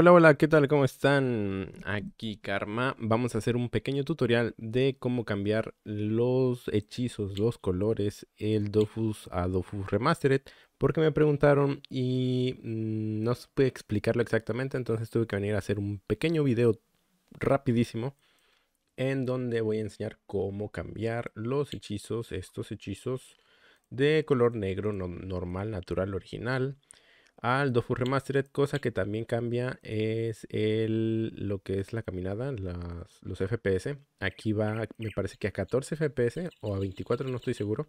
Hola, hola, ¿qué tal? ¿Cómo están? Aquí Karma. Vamos a hacer un pequeño tutorial de cómo cambiar los hechizos, los colores, el Dofus a Dofus Remastered, porque me preguntaron y mm, no puede explicarlo exactamente, entonces tuve que venir a hacer un pequeño video rapidísimo en donde voy a enseñar cómo cambiar los hechizos, estos hechizos de color negro normal, natural, original al Dofu Remastered, cosa que también cambia es el, lo que es la caminada, los FPS. Aquí va, me parece que a 14 FPS o a 24, no estoy seguro.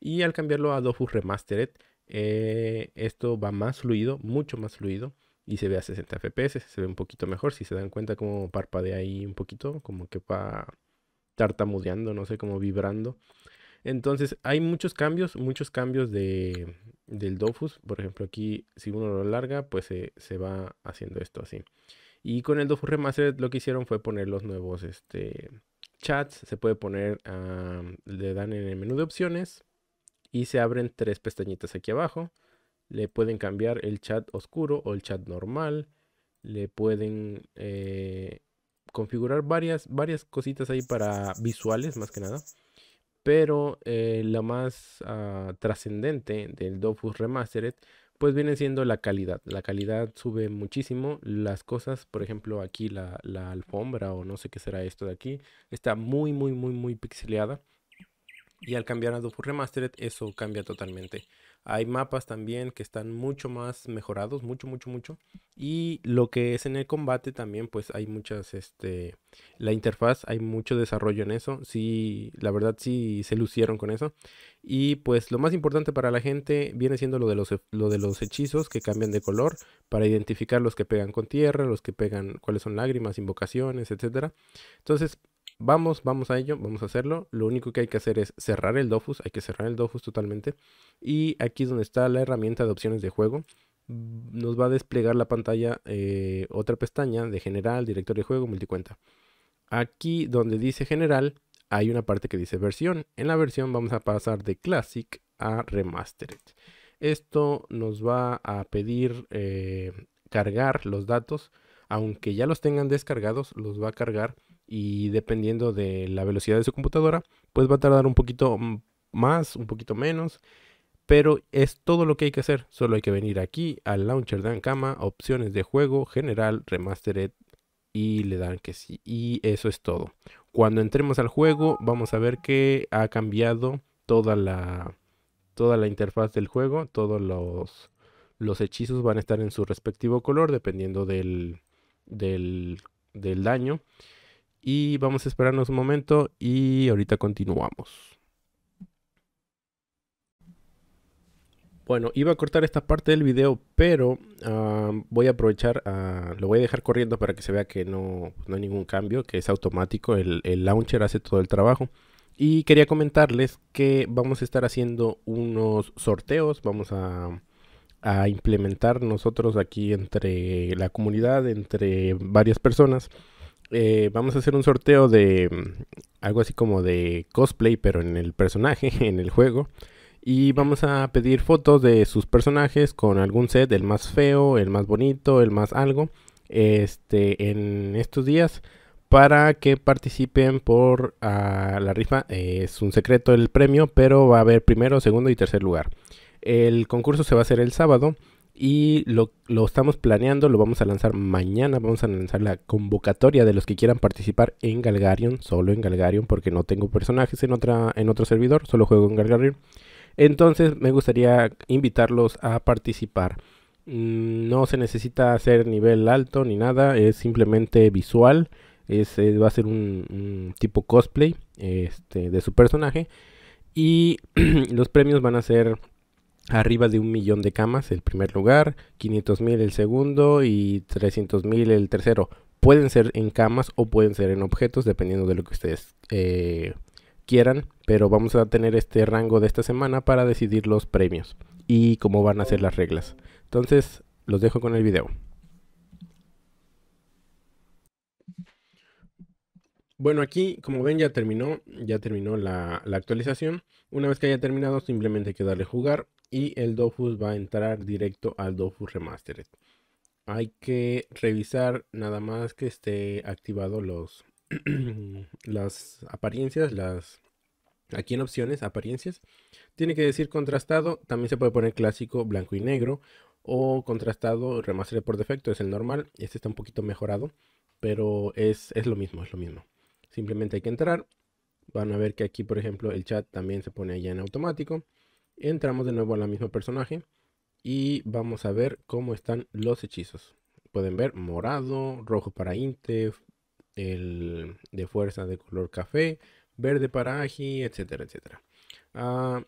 Y al cambiarlo a Dofu Remastered, eh, esto va más fluido, mucho más fluido. Y se ve a 60 FPS, se ve un poquito mejor. Si se dan cuenta como parpadea ahí un poquito, como que va tartamudeando, no sé, como vibrando. Entonces, hay muchos cambios, muchos cambios de, del Dofus. Por ejemplo, aquí, si uno lo larga, pues se, va haciendo esto así. Y con el Dofus Remastered lo que hicieron fue poner los nuevos este, chats. Se puede poner, le dan en el menú de opciones y se abren tres pestañitas aquí abajo. Le pueden cambiar el chat oscuro o el chat normal. Le pueden eh, configurar varias, varias cositas ahí para visuales más que nada pero eh, la más ah, trascendente del Dofus Remastered, pues viene siendo la calidad. La calidad sube muchísimo. Las cosas, por ejemplo, aquí la, alfombra o no sé qué será esto de aquí, está muy, muy, muy, muy pixeleada. Y al cambiar a Dofus Remastered, eso cambia totalmente. Hay mapas también que están mucho más mejorados, mucho, mucho, mucho. Y lo que es en el combate también, pues hay muchas, este, la interfaz, hay mucho desarrollo en eso. Sí, la verdad sí se lucieron con eso. Y pues lo más importante para la gente viene siendo lo de los, lo de los hechizos que cambian de color para identificar los que pegan con tierra, los que pegan, cuáles son lágrimas, invocaciones, etc. Entonces, Vamos, vamos a ello, vamos a hacerlo. Lo único que hay que hacer es cerrar el Dofus, hay que cerrar el Dofus totalmente. Y aquí es donde está la herramienta de opciones de juego. Nos va a desplegar la pantalla eh, otra pestaña de general, directorio de juego, multicuenta. Aquí donde dice general, hay una parte que dice versión. En la versión vamos a pasar de Classic a Remastered. Esto nos va a pedir eh, cargar los datos. Aunque ya los tengan descargados, los va a cargar y dependiendo de la velocidad de su computadora, pues va a tardar un poquito más, un poquito menos. Pero es todo lo que hay que hacer. Solo hay que venir aquí al launcher de Ankama, opciones de juego, general, remastered y le dan que sí. Y eso es todo. Cuando entremos al juego vamos a ver que ha cambiado toda la, toda la interfaz del juego. Todos los, los hechizos van a estar en su respectivo color dependiendo del, del, del daño y vamos a esperarnos un momento y ahorita continuamos. Bueno, iba a cortar esta parte del video, pero voy a aprovechar, ah, lo voy a dejar corriendo para que se vea que no, pues, hay ningún cambio, que es automático, el, launcher hace todo el trabajo. Y quería comentarles que vamos a estar haciendo unos sorteos, vamos a implementar nosotros aquí entre la comunidad, entre varias personas, eh, vamos a hacer un sorteo de mm, algo así como de cosplay, pero en el personaje, en el juego. Y vamos a pedir fotos de sus personajes con algún set, el más feo, el más bonito, el más algo, este, en estos días para que participen por ah, la rifa. Eh, es un secreto el premio, pero va a haber primero, segundo y tercer lugar. El concurso se va a hacer el sábado y lo, estamos planeando, lo vamos a lanzar mañana, vamos a lanzar la convocatoria de los que quieran participar en Galgarion, solo en Galgarion, porque no tengo personajes en, otra, en otro servidor, solo juego en Galgarion. Entonces me gustaría invitarlos a participar. Mm, no se necesita hacer nivel alto ni nada, es simplemente visual, es, eh, va a ser un, un tipo cosplay este, de su personaje y los premios van a ser arriba de un millón de camas el primer lugar, 500 mil el segundo y 300 mil el tercero. Pueden ser en camas o pueden ser en objetos, dependiendo de lo que ustedes eh, quieran, pero vamos a tener este rango de esta semana para decidir los premios y cómo van a ser las reglas. Entonces, los dejo con el video. Bueno, aquí, como ven, ya terminó, ya terminó la, actualización. Una vez que haya terminado, simplemente hay que darle jugar y el Dofus va a entrar directo al Dofus Remastered. Hay que revisar nada más que esté activado los las apariencias, aquí en opciones, apariencias. Tiene que decir contrastado, también se puede poner clásico blanco y negro o contrastado remastered por defecto, es el normal. Este está un poquito mejorado, pero es, es lo mismo, es lo mismo. Simplemente hay que entrar. Van a ver que aquí, por ejemplo, el chat también se pone allá en automático. Entramos de nuevo al mismo personaje y vamos a ver cómo están los hechizos. Pueden ver morado, rojo para Inte, el de fuerza de color café, verde para Agi, etcétera, etcétera. Ah,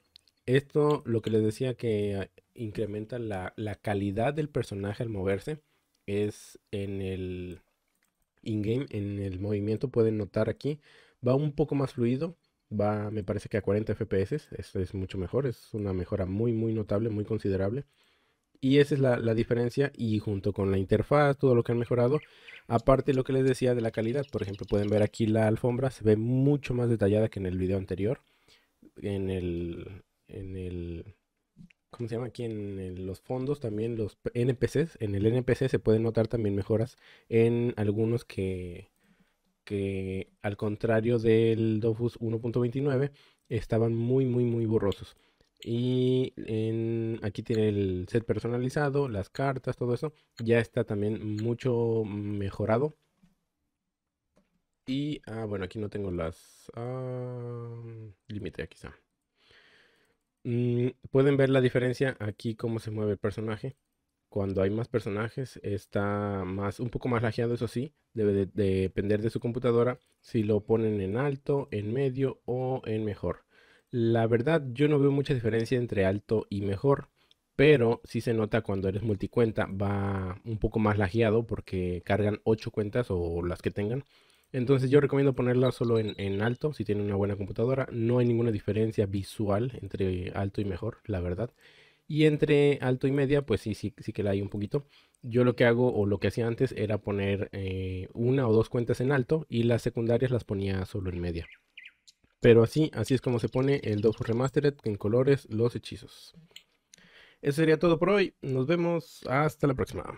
esto lo que les decía que ah, incrementa la calidad del personaje al moverse es en el in-game en el movimiento, pueden notar aquí, va un poco más fluido, va me parece que a 40 FPS, esto es mucho mejor, es una mejora muy muy notable, muy considerable. Y esa es la, la, diferencia y junto con la interfaz, todo lo que han mejorado, aparte lo que les decía de la calidad, por ejemplo pueden ver aquí la alfombra, se ve mucho más detallada que en el video anterior, en el, en el ¿cómo se llama? Aquí en los fondos también los NPCs. En el NPC se pueden notar también mejoras en algunos que, que al contrario del Dofus 1.29 estaban muy, muy, muy borrosos. Y aquí tiene el set personalizado, las cartas, todo eso. Ya está también mucho mejorado. Y, ah, bueno, aquí no tengo las... Ah, límite, aquí está. Mm, pueden ver la diferencia aquí cómo se mueve el personaje. Cuando hay más personajes está más un poco más lajeado, eso sí, debe depender de su computadora si lo ponen en alto, en medio o en mejor. La verdad yo no veo mucha diferencia entre alto y mejor, pero sí se nota cuando eres multicuenta va un poco más lajeado porque cargan 8 cuentas o las que tengan entonces yo recomiendo ponerla solo en, alto si tiene una buena computadora. No hay ninguna diferencia visual entre alto y mejor, la verdad. Y entre alto y media, pues sí, sí, sí que la hay un poquito. Yo lo que hago o lo que hacía antes era poner eh, una o dos cuentas en alto y las secundarias las ponía solo en media. Pero así, así es como se pone el dojo Remastered en colores los hechizos. Eso sería todo por hoy. Nos vemos. Hasta la próxima.